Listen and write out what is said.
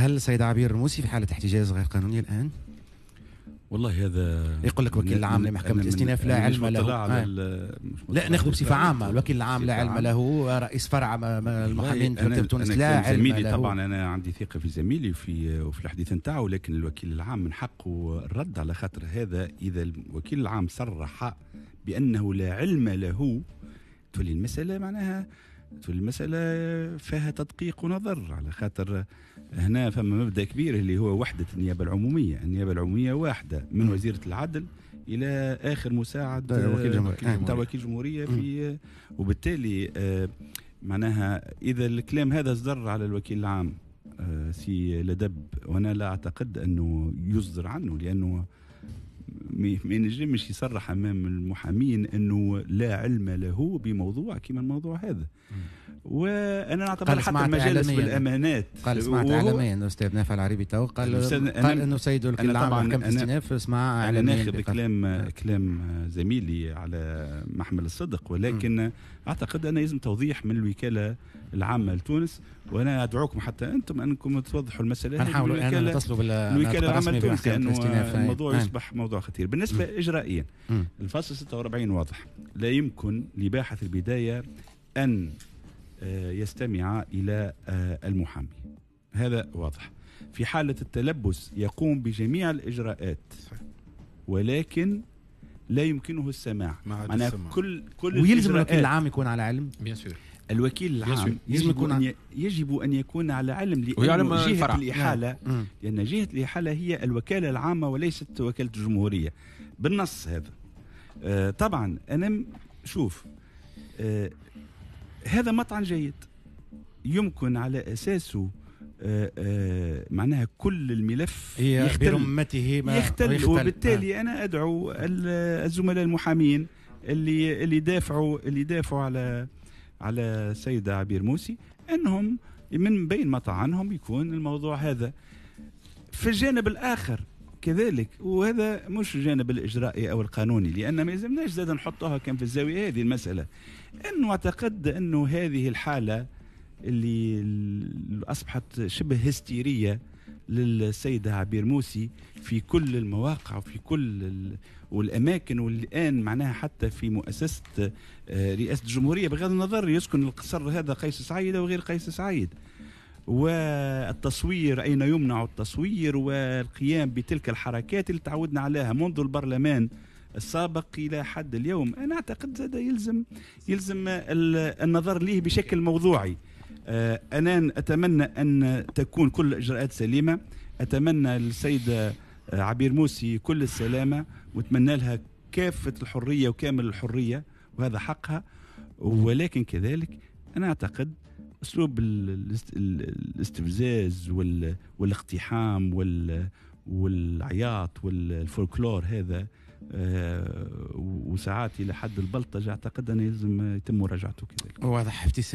هل سيد عبير الموسي في حاله احتجاز غير قانوني الان؟ والله هذا يقول لك وكيل العام لمحكمه الاستئناف لا علم له آه. لا ناخذ بصفه عامه الوكيل العام لا علم له رئيس فرع المحامين في مكتب تونس لا علم زميلي له. طبعا انا عندي ثقه في زميلي وفي وفي الحديث نتاعه لكن الوكيل العام من حقه الرد على خاطر هذا اذا الوكيل العام صرح بانه لا علم له تولي المساله معناها المسألة فيها تدقيق ونظر على خاطر هنا فما مبدأ كبير اللي هو وحدة النيابة العمومية النيابة العمومية واحدة من وزيرة العدل إلى آخر مساعد تاع وكيل جمهورية في وبالتالي آه، معناها إذا الكلام هذا صدر على الوكيل العام آه، سي لدب وأنا لا أعتقد أنه يصدر عنه لأنه ما ينجمش يصرح امام المحامين انه لا علم له بموضوع كما الموضوع هذا وانا نعتبر حتى المجالس بالامانات قال سمعت اعلاميا استاذ نافع العريبي تو قال قال انه سيد الكل طبعا محكمه استئناف سمع اعلاميا انا ناخذ كلام كلام زميلي على محمل الصدق ولكن م. اعتقد انه يلزم توضيح من الوكاله العامه لتونس وانا ادعوكم حتى انتم انكم توضحوا المساله ان نتصلوا بالوكاله العامه لتونس لانه الموضوع نعم. يصبح موضوع خطير بالنسبه مم. اجرائيا مم. الفصل 46 واضح لا يمكن لباحث البدايه ان آه، يستمع الى آه، المحامي هذا واضح في حاله التلبس يقوم بجميع الاجراءات ولكن لا يمكنه السماع مع كل كل ويلزم الوكيل العام يكون على علم بيان الوكيل العام يجب, يكون أن يجب أن يكون على علم لأن جهة الفرع. الإحالة نعم. مم. لأن جهة الإحالة هي الوكالة العامة وليست وكالة الجمهورية بالنص هذا آه طبعا أنا شوف آه هذا مطعن جيد يمكن على أساسه آه آه معناها كل الملف هي يختل برمته ما يختل, يختل وبالتالي آه. انا ادعو الزملاء المحامين اللي اللي دافعوا اللي دافعوا على على السيدة عبير موسي أنهم من بين ما طعنهم يكون الموضوع هذا في الجانب الآخر كذلك وهذا مش الجانب الإجرائي أو القانوني لأن ما يلزمناش زاد نحطوها كان في الزاوية هذه المسألة أنه أعتقد أنه هذه الحالة اللي أصبحت شبه هستيرية للسيدة عبير موسي في كل المواقع وفي كل والأماكن والآن معناها حتى في مؤسسة آه، رئاسة الجمهورية بغض النظر يسكن القصر هذا قيس سعيد أو غير قيس سعيد والتصوير أين يمنع التصوير والقيام بتلك الحركات اللي تعودنا عليها منذ البرلمان السابق الى حد اليوم انا اعتقد هذا يلزم يلزم النظر ليه بشكل موضوعي آه، أنا أتمنى أن تكون كل الإجراءات سليمة أتمنى للسيدة آه، عبير موسي كل السلامة وأتمنى لها كافة الحرية وكامل الحرية وهذا حقها ولكن كذلك أنا أعتقد أسلوب الاستفزاز والاقتحام والعياط والفولكلور هذا آه، وساعات الى حد البلطجه اعتقد انه يلزم يتم مراجعته كذلك. واضح ابتسام